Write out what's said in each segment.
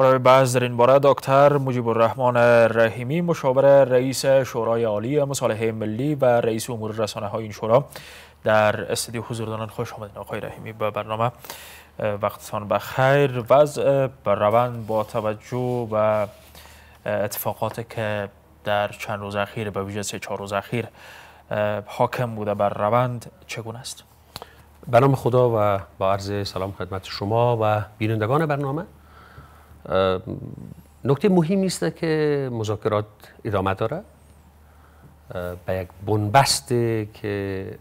برای بعض در این باره دکتر مجیب الرحمن رحیمی مشاور رئیس شورای عالی مصالحه ملی و رئیس امور رسانه های این شورا در استدیو حضور دارن خوش آمدین آقای رحیمی به برنامه وقتتان بخیر وضع روند با توجه و اتفاقاتی که در چند روز اخیر به ویژه سه چهار روز اخیر حاکم بوده بر روند چگونه است؟ به نام خدا و با عرض سلام خدمت شما و بینندگان برنامه نکته مهمی است که مذاکرات ادامه داره. به یک بنبست که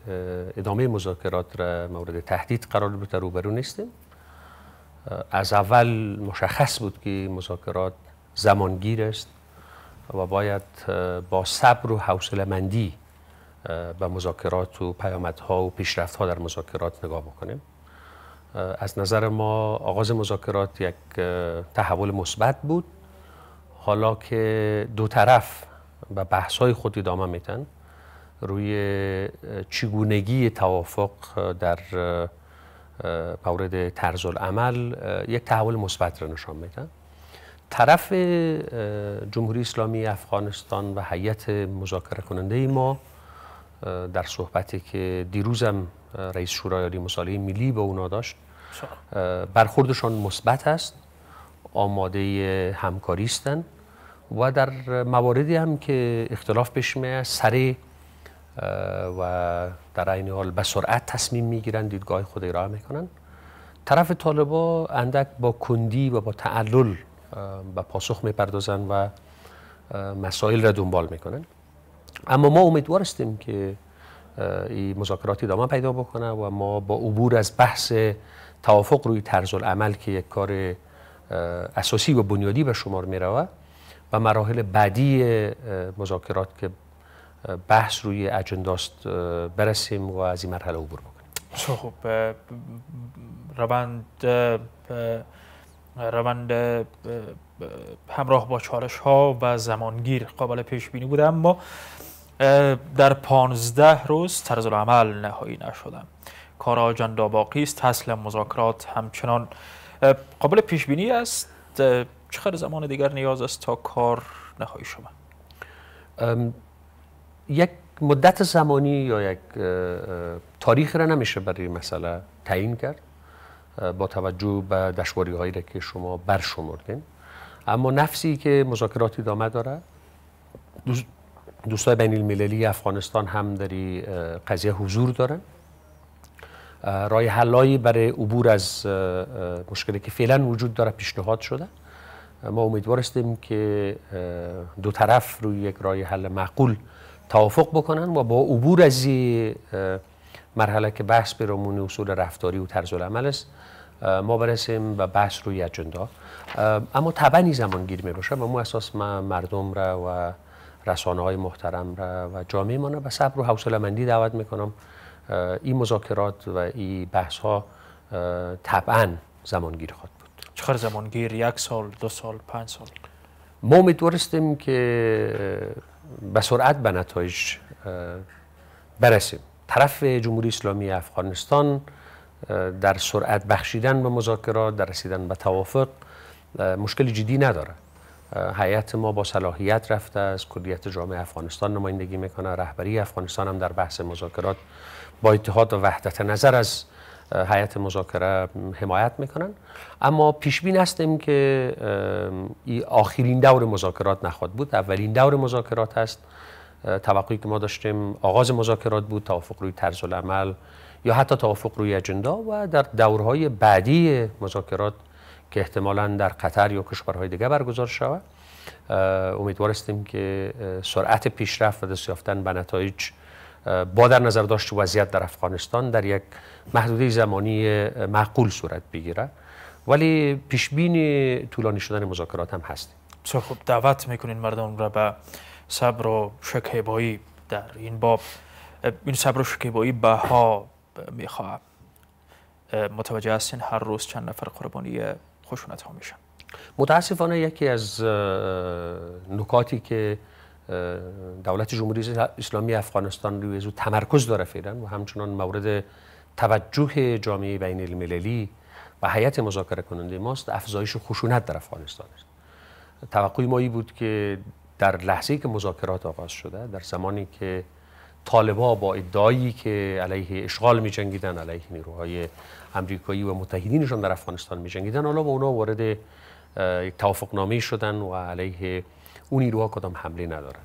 ادامه مذاکرات را مورد تهدید قرار بده روبرو نیستیم از اول مشخص بود که مذاکرات زمانگیر است و باید با صبر و حوصله مندی به مذاکرات و پیامدها و ها در مذاکرات نگاه بکنیم از نظر ما آغاز مذاکرات یک تحول مثبت بود حالا که دو طرف و بحث های خود ادامه میتن روی چگونگی توافق در مورد طرز العمل یک تحول مثبت را نشان میدن طرف جمهوری اسلامی افغانستان و هیئت مذاکره کننده ما در صحبتی که دیروزم رئیس شورای عالی مصالحه ملی با اونا داشت برخوردشان مثبت است آماده همکاری هستند و در مواردی هم که اختلاف پیش میاد سریع و در عین حال به سرعت تصمیم میگیرن دیدگاه خود ارائه میکنن طرف طالبا اندک با کندی و با تعلل به پاسخ میپردازن و مسائل را دنبال میکنن اما ما امیدوار هستیم که این مذاکرات ادامه پیدا بکنه و ما با عبور از بحث توافق روی طرز عمل که یک کار اساسی و بنیادی به شمار می و مراحل بعدی مذاکرات که بحث روی اجنداست برسیم و از این مرحله عبور بکنیم خب خوب روند روند همراه با چالش ها و زمانگیر قابل پیش بینی بوده اما در پانزده روز طرز عمل نهایی نشدم کار آجندا باقی است حسل مذاکرات همچنان قابل پیش بینی است چقدر زمان دیگر نیاز است تا کار نهایی شود یک مدت زمانی یا یک تاریخ را نمیشه برای مسئله تعیین کرد با توجه به دشواری هایی را که شما برشمردین اما نفسی که مذاکرات ادامه داره دوستای بین المللی افغانستان هم در قضیه حضور دارن رای حلایی برای عبور از مشکلی که فعلا وجود داره پیشنهاد شده ما امیدوار هستیم که دو طرف روی یک رای حل معقول توافق بکنن و با عبور از این مرحله که بحث رمون اصول رفتاری و طرز عمل است ما برسیم و بحث روی اجندا اما طبعا زمان گیر می باشه و اساس ما مردم را و رسانه های محترم را و جامعه ما را به صبر و حوصله مندی دعوت میکنم این مذاکرات و این بحث ها طبعا زمانگیر خواهد بود چقدر زمانگیر یک سال دو سال پنج سال ما امیدوار که به سرعت به نتایج برسیم طرف جمهوری اسلامی افغانستان در سرعت بخشیدن به مذاکرات در رسیدن به توافق مشکل جدی نداره هیئت ما با صلاحیت رفته از کلیت جامعه افغانستان نمایندگی میکنه رهبری افغانستان هم در بحث مذاکرات با اتحاد و وحدت نظر از هیئت مذاکره حمایت میکنن اما پیش بین هستیم که ای آخرین دور مذاکرات نخواد بود اولین دور مذاکرات هست توقعی که ما داشتیم آغاز مذاکرات بود توافق روی طرز العمل یا حتی توافق روی اجندا و در دورهای بعدی مذاکرات که احتمالا در قطر یا کشورهای دیگه برگزار شود امیدوار هستیم که سرعت پیشرفت و دست به نتایج با در نظر داشت وضعیت در افغانستان در یک محدوده زمانی معقول صورت بگیره ولی پیش پیشبین طولانی شدن مذاکرات هم هست بسیار خوب دعوت میکنین مردم را به صبر و شکیبایی در این باب این صبر و شکیبایی بها میخواه متوجه هستین هر روز چند نفر قربانی خشونت ها متاسفانه یکی از نکاتی که دولت جمهوری اسلامی افغانستان روی او تمرکز داره فعلا و همچنان مورد توجه جامعه بین المللی و هیئت مذاکره کننده ماست افزایش خشونت در افغانستان است توقع ما بود که در لحظه که مذاکرات آغاز شده در زمانی که طالبا با ادعایی که علیه اشغال می جنگیدن علیه نیروهای امریکایی و متحدینشان در افغانستان می جنگیدن حالا با اونا وارد یک توافقنامه شدن و علیه اون نیروها کدام حمله ندارن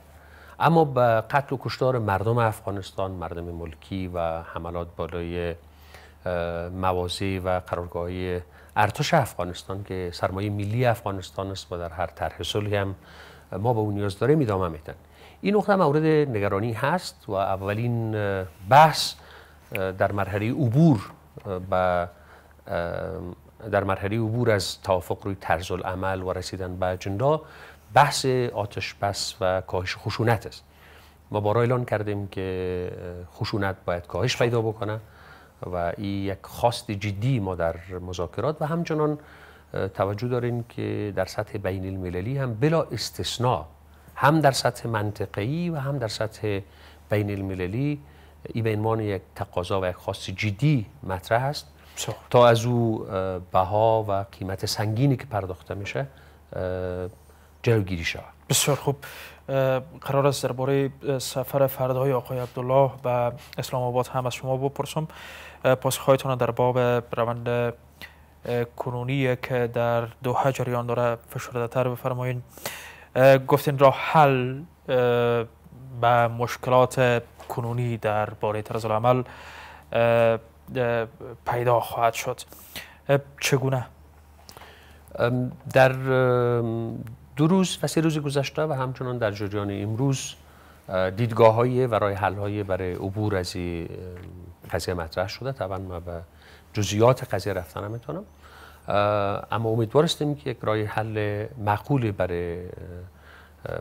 اما به قتل و کشتار مردم افغانستان مردم ملکی و حملات بالای موازی و قرارگاهی ارتش افغانستان که سرمایه ملی افغانستان است و در هر طرح هم ما به اون نیاز داره میدامه میتن این نقطه مورد نگرانی هست و اولین بحث در مرحله عبور در مرحله عبور از توافق روی طرز عمل و رسیدن به اجندا بحث آتش بس و کاهش خشونت است ما بارا اعلان کردیم که خشونت باید کاهش پیدا بکنه و این یک خواست جدی ما در مذاکرات و همچنان توجه داریم که در سطح بین المللی هم بلا استثناء هم در سطح منطقه‌ای و هم در سطح بین المللی ای به عنوان یک تقاضا و یک خواست جدی مطرح است تا از او بها و قیمت سنگینی که پرداخته میشه جلوگیری شود بسیار خوب قرار است درباره سفر فردای آقای عبدالله به اسلام آباد هم از شما بپرسم پاسخهایتان در باب روند کنونی که در دو جریان داره فشرده تر بفرمایید گفتین راه حل به مشکلات کنونی در باره طرز العمل پیدا خواهد شد چگونه؟ در دو روز و سه روز گذشته و همچنان در جریان امروز دیدگاه های و رای حل برای عبور از قضیه مطرح شده طبعا ما به جزیات قضیه رفتن میتونم اما امیدوار هستیم که یک راه حل معقولی برای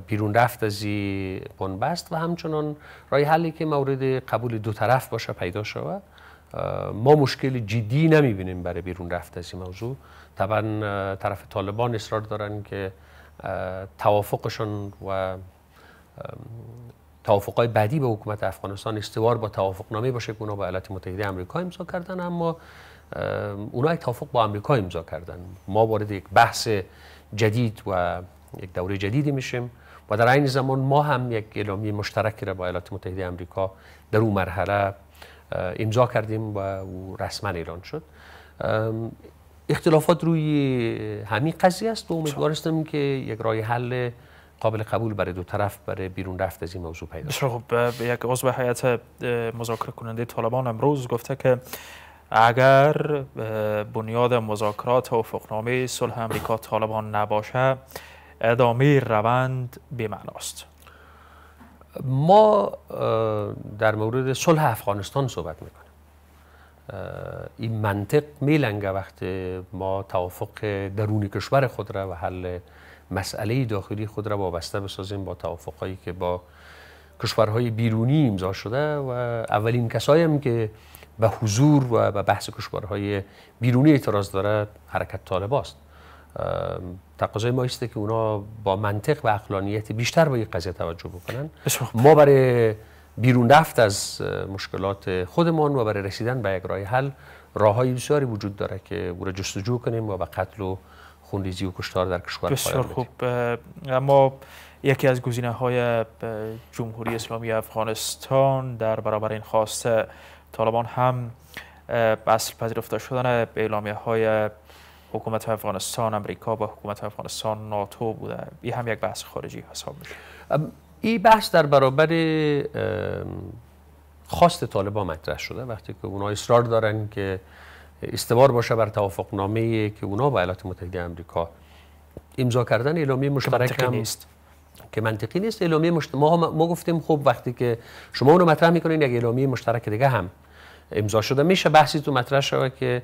بیرون رفت از این بنبست و همچنان راه حلی که مورد قبول دو طرف باشه پیدا شود ما مشکل جدی بینیم برای بیرون رفت از این موضوع طبعا طرف طالبان اصرار دارن که توافقشون و توافقای بعدی به حکومت افغانستان استوار با توافقنامه باشه که اونا با علت متحده آمریکا امضا کردن اما اونا یک توافق با آمریکا امضا کردن ما وارد یک بحث جدید و یک دوره جدیدی میشیم و در این زمان ما هم یک اعلامیه مشترکی را با ایالات متحده آمریکا در اون مرحله امضا کردیم و او رسما اعلان شد اختلافات روی همین قضیه است و امیدوار که یک راه حل قابل قبول برای دو طرف برای بیرون رفت از این موضوع پیدا بسیار خب یک عضو هیئت مذاکره کننده طالبان امروز گفته که اگر بنیاد مذاکرات فقنامه صلح امریکا طالبان نباشه ادامه روند به ما در مورد صلح افغانستان صحبت میکنیم این منطق میلنگه وقتی ما توافق درون کشور خود را و حل مسئله داخلی خود را وابسته بسازیم با توافقهایی که با کشورهای بیرونی امضا شده و اولین کسایی که و حضور و بحث کشورهای بیرونی اعتراض دارد حرکت طالباست تقاضای ما است که اونا با منطق و اقلانیت بیشتر به یک قضیه توجه بکنن ما برای بیرون رفت از مشکلات خودمان و برای رسیدن به یک راه حل راه های بسیاری وجود داره که او را جستجو کنیم و به قتل و خونریزی و کشتار در کشور بسیار خوب اما یکی از گزینه های جمهوری اسلامی افغانستان در برابر این طالبان هم اصل پذیرفته شدن اعلامیه های حکومت افغانستان امریکا با حکومت افغانستان ناتو بوده این هم یک بحث خارجی حساب میشه این بحث در برابر خواست طالبان مطرح شده وقتی که اونا اصرار دارن که استوار باشه بر توافق نامه که اونا با ایالات متحده امریکا امضا کردن اعلامیه مشترک هم نیست که منطقی نیست اعلامیه مشت... ما, هم... ما گفتیم خب وقتی که شما اونو مطرح میکنین یک اعلامیه مشترک دیگه هم امضا شده میشه بحثی تو مطرح شده که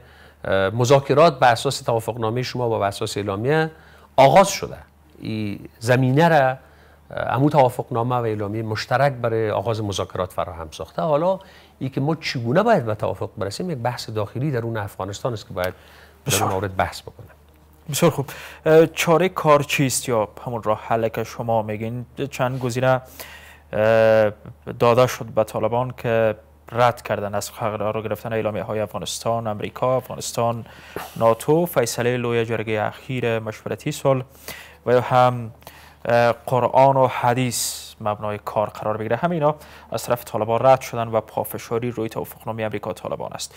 مذاکرات بر اساس توافقنامه شما با اساس اعلامیه آغاز شده این زمینه را امو توافقنامه و اعلامیه مشترک برای آغاز مذاکرات فراهم ساخته حالا ای که ما چگونه باید به توافق برسیم یک بحث داخلی در اون افغانستان است که باید در مورد بحث بکنم بسیار خوب چاره کار چیست یا همون راه حل که شما میگین چند گزینه داده شد به طالبان که رد کردن از حق را گرفتن اعلامیه های افغانستان، امریکا، افغانستان، ناتو، فیصله لوی جرگه اخیر مشورتی سال و یا هم قرآن و حدیث مبنای کار قرار بگیره همینا از طرف طالبان رد شدن و پافشاری روی توافقنامه امریکا طالبان است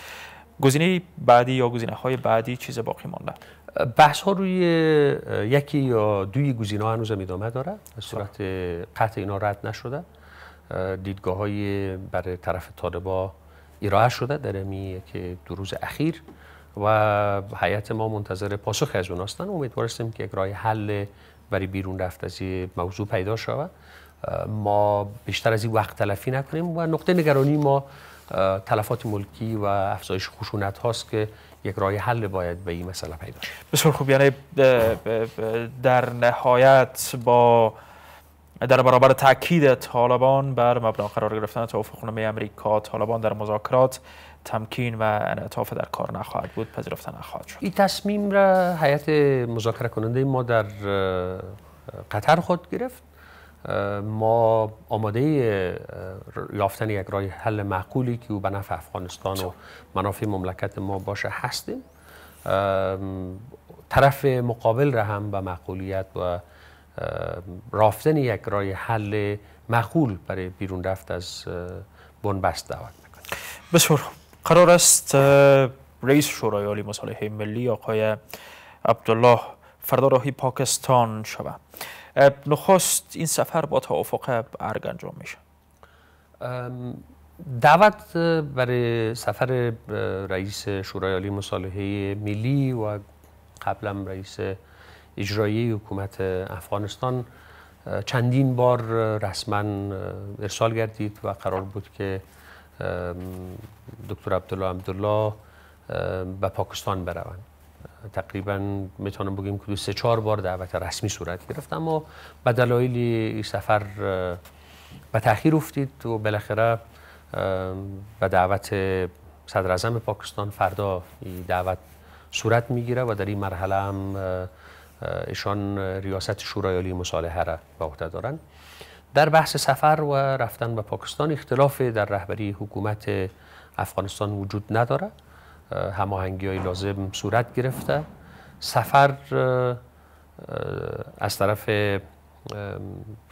گزینه بعدی یا گزینه های بعدی چیز باقی مانده بحث ها روی یکی یا دوی گزینه هنوز هم ادامه داره به خب. صورت قطع اینا رد نشده دیدگاه های برای طرف طالبا ایراه شده در امی که دو روز اخیر و حیات ما منتظر پاسخ از اون امیدوارستیم که یک راه حل برای بیرون رفت از این موضوع پیدا شود ما بیشتر از این وقت تلفی نکنیم و نقطه نگرانی ما تلفات ملکی و افزایش خشونت هاست که یک راه حل باید به این مسئله پیدا بسیار خوب یعنی در نهایت با در برابر تاکید طالبان بر مبنا قرار گرفتن توافق نامه امریکا طالبان در مذاکرات تمکین و انعطاف در کار نخواهد بود پذیرفته نخواهد شد این تصمیم را هیئت مذاکره کننده ما در قطر خود گرفت ما آماده یافتن یک راه حل معقولی که او به نفع افغانستان و منافع مملکت ما باشه هستیم طرف مقابل را هم به معقولیت و رافتن یک راه حل معقول برای بیرون رفت از بنبست دعوت میکنیم بسیار قرار است رئیس شورای عالی مصالحه ملی آقای عبدالله فردا راهی پاکستان شود نخست این سفر با توافق ارگ انجام میشه دعوت برای سفر رئیس شورای عالی مصالحه ملی و قبلا رئیس اجرایی حکومت افغانستان چندین بار رسما ارسال گردید و قرار بود که دکتر عبدالله عبدالله به پاکستان بروند تقریبا میتونم بگیم که سه چهار بار دعوت رسمی صورت گرفت اما به دلایلی سفر به تاخیر افتید و بالاخره به دعوت صدر پاکستان فردا دعوت صورت میگیره و در این مرحله هم ایشان ریاست شورای عالی مصالحه را به عهده دارند در بحث سفر و رفتن به پاکستان اختلاف در رهبری حکومت افغانستان وجود نداره هماهنگی های لازم صورت گرفته سفر از طرف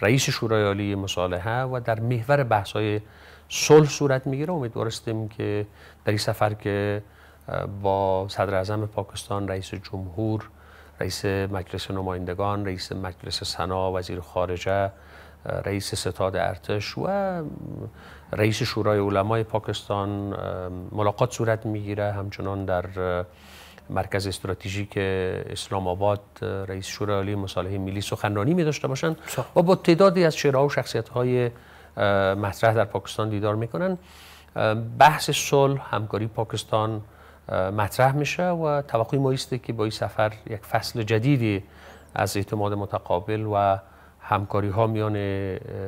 رئیس شورای عالی مصالحه و در محور بحث های صلح صورت میگیره امیدوار که در این سفر که با صدر اعظم پاکستان رئیس جمهور رئیس مجلس نمایندگان رئیس مجلس سنا وزیر خارجه رئیس ستاد ارتش و رئیس شورای علمای پاکستان ملاقات صورت میگیره همچنان در مرکز استراتژیک اسلام آباد رئیس شورای علی مصالحه ملی سخنرانی می داشته باشند و با تعدادی از شعرها و شخصیت های مطرح در پاکستان دیدار میکنن بحث صلح همکاری پاکستان مطرح میشه و توقع ما که با این سفر یک فصل جدیدی از اعتماد متقابل و همکاری ها میان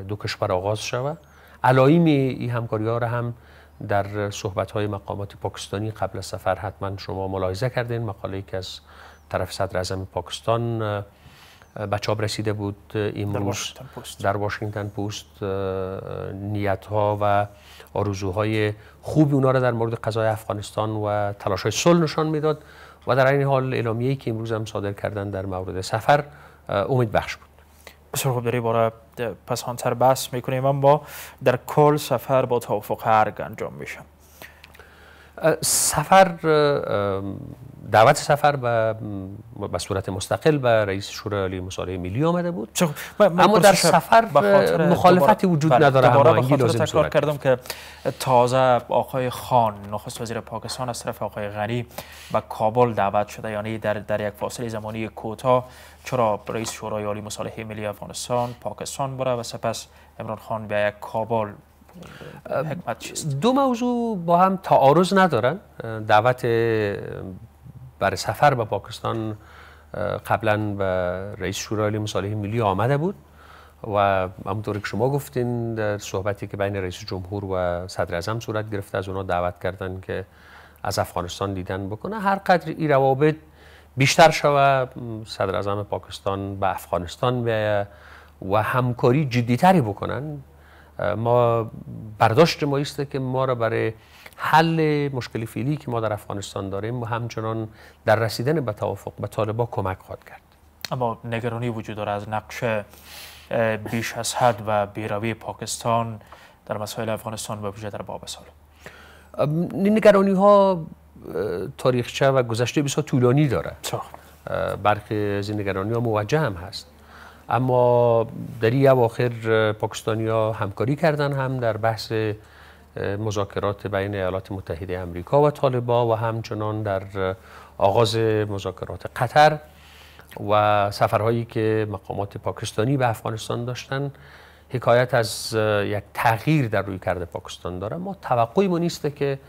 دو کشور آغاز شود علایم این همکاری ها را هم در صحبت های مقامات پاکستانی قبل از سفر حتما شما ملاحظه کردین مقاله که از طرف صدر اعظم پاکستان به چاپ رسیده بود امروز در واشنگتن پوست نیت ها و آرزوهای خوبی اونا را در مورد قضای افغانستان و تلاش های صلح نشان میداد و در این حال اعلامیه‌ای که امروز هم صادر کردن در مورد سفر امید بخش بود بسیار خوب داری باره پسانتر بحث میکنیم اما در کل سفر با توافق هرگ انجام میشم. سفر دعوت سفر به به صورت مستقل به رئیس شورای عالی مصالحه ملی آمده بود اما در سفر مخالفت وجود بله، نداره دوباره به خاطر تکرار کردم که تازه آقای خان نخست وزیر پاکستان از طرف آقای غنی به کابل دعوت شده یعنی در در یک فاصله زمانی کوتاه چرا رئیس شورای عالی مصالحه ملی افغانستان پاکستان بره و سپس عمران خان به یک کابل دو موضوع با هم تعارض ندارن دعوت برای سفر به پاکستان قبلا به رئیس شورای مصالح ملی آمده بود و همونطور که شما گفتین در صحبتی که بین رئیس جمهور و صدر اعظم صورت گرفته از اونا دعوت کردن که از افغانستان دیدن بکنه هر قدر این روابط بیشتر شوه صدر اعظم پاکستان به افغانستان و همکاری جدیتری بکنن ما برداشت ما ایسته که ما را برای حل مشکل فیلی که ما در افغانستان داریم و همچنان در رسیدن به توافق به طالبا کمک خواهد کرد اما نگرانی وجود دارد از نقش بیش از حد و بیروی پاکستان در مسائل افغانستان و ویژه در باب سال نگرانی ها تاریخچه و گذشته بسیار طولانی داره برخی از این نگرانی ها موجه هم هست اما در این اواخر پاکستانیا همکاری کردن هم در بحث مذاکرات بین ایالات متحده آمریکا و طالبا و همچنان در آغاز مذاکرات قطر و سفرهایی که مقامات پاکستانی به افغانستان داشتن حکایت از یک تغییر در روی کرده پاکستان داره ما توقعی ما نیسته که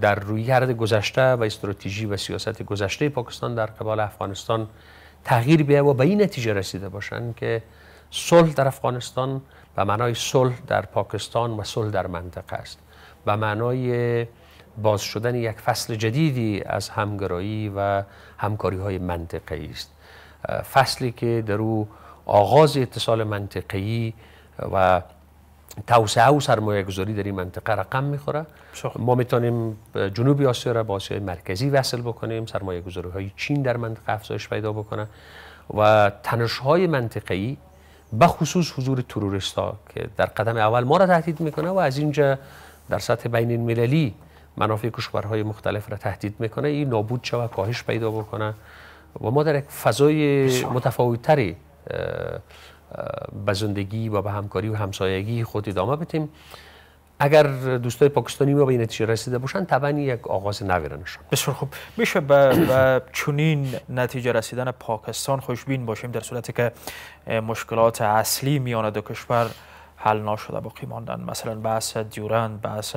در روی کرده گذشته و استراتژی و سیاست گذشته پاکستان در قبال افغانستان تغییر بیه و به این نتیجه رسیده باشند که صلح در افغانستان و معنای صلح در پاکستان و صلح در منطقه است و معنای باز شدن یک فصل جدیدی از همگرایی و همکاری های منطقه است فصلی که در او آغاز اتصال منطقه‌ای و توسعه و سرمایه گذاری در این منطقه رقم میخوره ما میتونیم جنوب آسیا را با آسیا مرکزی وصل بکنیم سرمایه گذاری های چین در منطقه افزایش پیدا بکنه و تنش های ای به خصوص حضور تروریست ها که در قدم اول ما را تهدید میکنه و از اینجا در سطح بین المللی منافع کشورهای مختلف را تهدید میکنه این نابود شوه کاهش پیدا بکنه و ما در یک فضای متفاوتری به زندگی و به همکاری و همسایگی خود ادامه بتیم اگر دوستای پاکستانی ما به این نتیجه رسیده باشن طبعا یک آغاز نویرنشان بسیار خوب میشه به چنین نتیجه رسیدن پاکستان خوشبین باشیم در صورتی که مشکلات اصلی میان دو کشور حل نشده باقی ماندن مثلا بحث دیورند بحث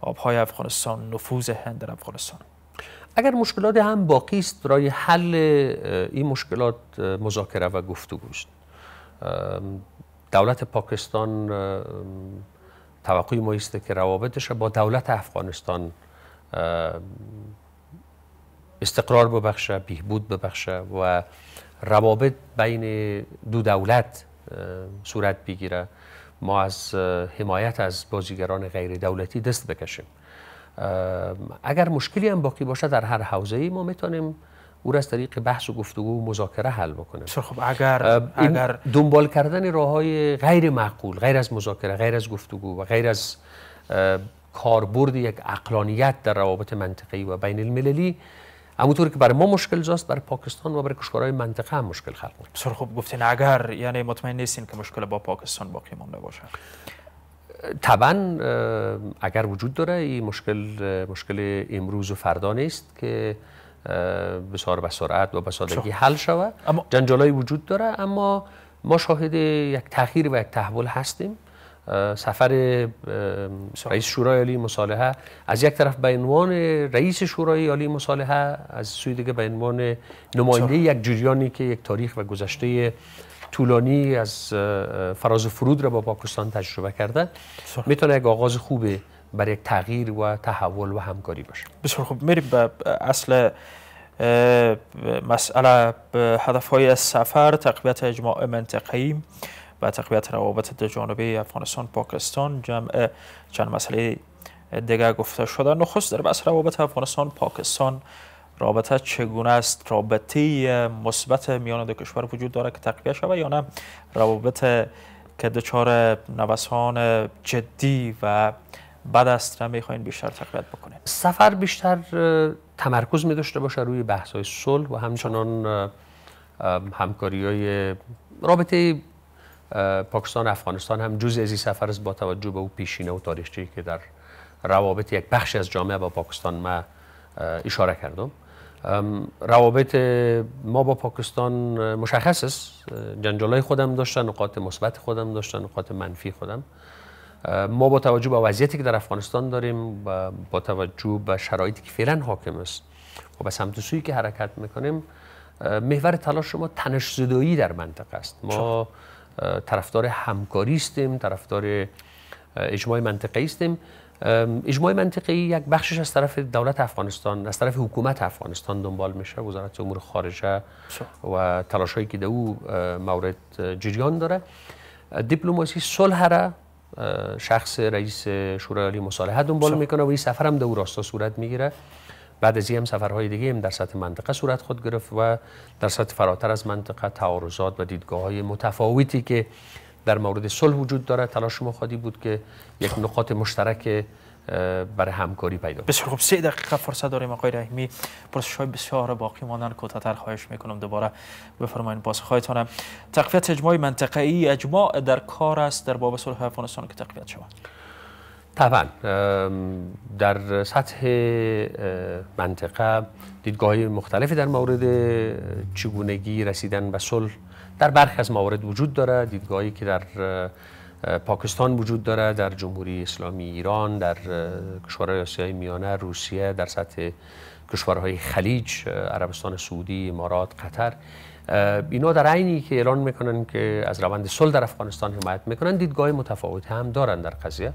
آبهای افغانستان نفوذ هند در افغانستان اگر مشکلات هم باقی است برای حل این مشکلات مذاکره و گفتگو دولت پاکستان توقع ما که روابطش با دولت افغانستان استقرار ببخشه بهبود ببخشه و روابط بین دو دولت صورت بگیره ما از حمایت از بازیگران غیر دولتی دست بکشیم اگر مشکلی هم باقی باشه در هر حوزه ای ما میتونیم او را از طریق بحث و گفتگو و مذاکره حل بکنه خب اگر اگر دنبال کردن راه های غیر معقول غیر از مذاکره غیر از گفتگو و غیر از کاربرد یک عقلانیت در روابط منطقه‌ای و بین المللی همونطور که برای ما مشکل زاست برای پاکستان و برای کشورهای منطقه هم مشکل خلق میکنه بسیار خوب گفتین اگر یعنی مطمئن نیستین که مشکل با پاکستان باقی مانده باشه طبعا اگر وجود داره این مشکل مشکل امروز و فردا نیست که بسار به سرعت و بسادگی حل شود های وجود داره اما ما شاهد یک تغییر و یک تحول هستیم سفر رئیس شورای عالی مصالحه از یک طرف به عنوان رئیس شورای عالی مصالحه از سوی دیگه به عنوان نماینده یک جریانی که یک تاریخ و گذشته طولانی از فراز فرود را با پاکستان تجربه کرده میتونه یک آغاز خوبه برای تغییر و تحول و همکاری باشه بسیار خوب میریم به اصل مسئله هدف های سفر تقویت اجماع منطقی و تقویت روابط دو افغانستان پاکستان جمع چند مسئله دیگه گفته شده نخست در بحث روابط افغانستان پاکستان رابطه چگونه است رابطه مثبت میان دو کشور وجود داره که تقویه شود یا نه روابط که دچار نوسان جدی و بعد از میخواین بیشتر تقویت بکنید سفر بیشتر تمرکز می داشته باشه روی بحث های صلح و همچنان همکاری های رابطه پاکستان افغانستان هم جزء از این سفر است با توجه به او پیشینه و تاریخچه که در روابط یک بخش از جامعه با پاکستان ما اشاره کردم روابط ما با پاکستان مشخص است های خودم داشتن نقاط مثبت خودم داشتن نقاط منفی خودم ما با توجه به وضعیتی که در افغانستان داریم و با توجه به شرایطی که فعلا حاکم است و به سمت سویی که حرکت میکنیم محور تلاش ما تنش زدایی در منطقه است ما خب. طرفدار همکاری استیم طرفدار اجماع منطقه هستیم اجماع منطقی یک بخشش از طرف دولت افغانستان از طرف حکومت افغانستان دنبال میشه وزارت امور خارجه خب. و هایی که در او مورد جریان داره دیپلماسی صلح را شخص رئیس شورای عالی مصالحه دنبال میکنه و این سفر هم در او راستا صورت میگیره بعد از این سفرهای دیگه هم در سطح منطقه صورت خود گرفت و در سطح فراتر از منطقه تعارضات و دیدگاه های متفاوتی که در مورد صلح وجود داره تلاش ما بود که یک نقاط مشترک برای همکاری پیدا بسیار خوب سه دقیقه فرصت داریم آقای رحیمی پرسش های بسیار باقی مانند کوتاه‌تر خواهش میکنم دوباره بفرمایید بازخواهتان تقویت اجماع منطقه ای اجماع در کار است در باب صلح افغانستان که تقویت شود طبعا در سطح منطقه دیدگاه مختلفی در مورد چگونگی رسیدن به صلح در برخی از موارد وجود دارد دیدگاهی که در پاکستان وجود داره در جمهوری اسلامی ایران در کشورهای آسیای میانه روسیه در سطح کشورهای خلیج عربستان سعودی امارات قطر اینا در عینی که اعلان میکنن که از روند صلح در افغانستان حمایت میکنن دیدگاه متفاوت هم دارن در قضیه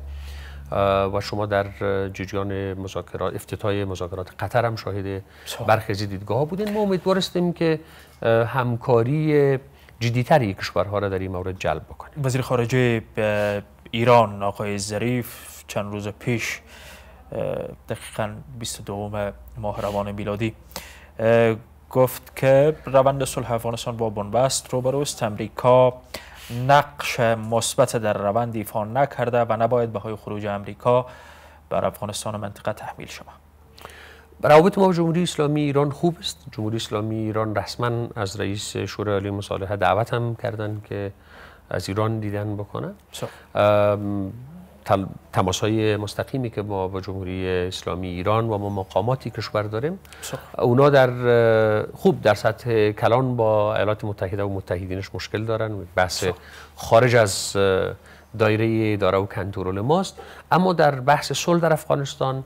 و شما در جریان مذاکرات افتتاح مذاکرات قطر هم شاهد برخیزی دیدگاه بودین ما امیدوار هستیم که همکاری جدیتری کشورها را در این مورد جلب بکنیم وزیر خارجه ایران آقای ظریف چند روز پیش دقیقا 22 ماه روان میلادی گفت که روند صلح افغانستان با بنبست روبرو است امریکا نقش مثبت در روند ایفا نکرده و نباید به های خروج امریکا بر افغانستان منطقه تحمیل شود روابط ما با جمهوری اسلامی ایران خوب است جمهوری اسلامی ایران رسما از رئیس شورای عالی مصالحه دعوت هم کردن که از ایران دیدن بکنن تماس های مستقیمی که ما با جمهوری اسلامی ایران و ما مقاماتی کشور داریم اونا در خوب در سطح کلان با ایالات متحده و متحدینش مشکل دارن بحث خارج از دایره داره و کنترول ماست اما در بحث صلح در افغانستان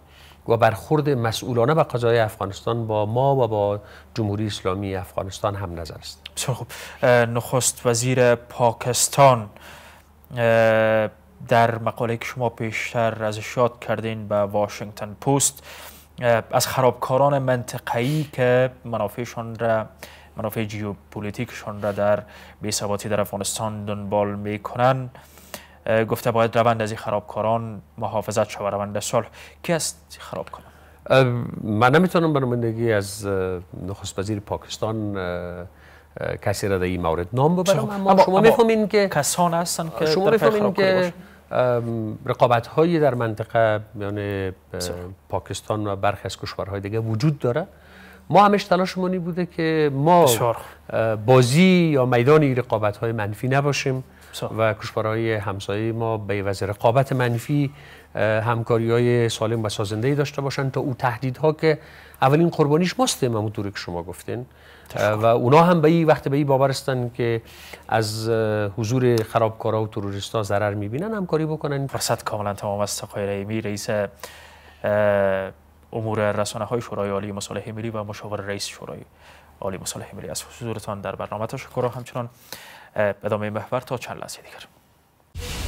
و برخورد مسئولانه و قضای افغانستان با ما و با جمهوری اسلامی افغانستان هم نظر است بسیار نخست وزیر پاکستان در مقاله که شما پیشتر از یاد کردین به واشنگتن پست از خرابکاران منطقه‌ای که منافعشان را منافع جیوپولیتیکشان را در بی‌ثباتی در افغانستان دنبال میکنن گفته باید روند از این خرابکاران محافظت شود روند صلح کی است خراب کنه من نمیتونم به نمایندگی از نخست وزیر پاکستان کسی را در این مورد نام ببرم اما شما میفهمین که کسان هستن که شما میفهمین که رقابت هایی در منطقه میان یعنی، پاکستان و برخی از کشورهای دیگه وجود داره ما همش تلاشمونی بوده که ما بازی یا میدان رقابت های منفی نباشیم و کشورهای همسایه ما به وزیر رقابت منفی همکاری های سالم و سازنده داشته باشند تا او تهدیدها که اولین قربانیش ماست مموتوری که شما گفتین و اونا هم به این وقت به این باورستن که از حضور خرابکارا و تروریستا ضرر میبینن همکاری بکنن فرصت کاملا تمام است آقای رئیس امور رسانه های شورای عالی مصالح ملی و مشاور رئیس شورای عالی مصالح ملی از حضورتان در برنامه تشکر همچنان ادامه محور تا چند لحظه دیگر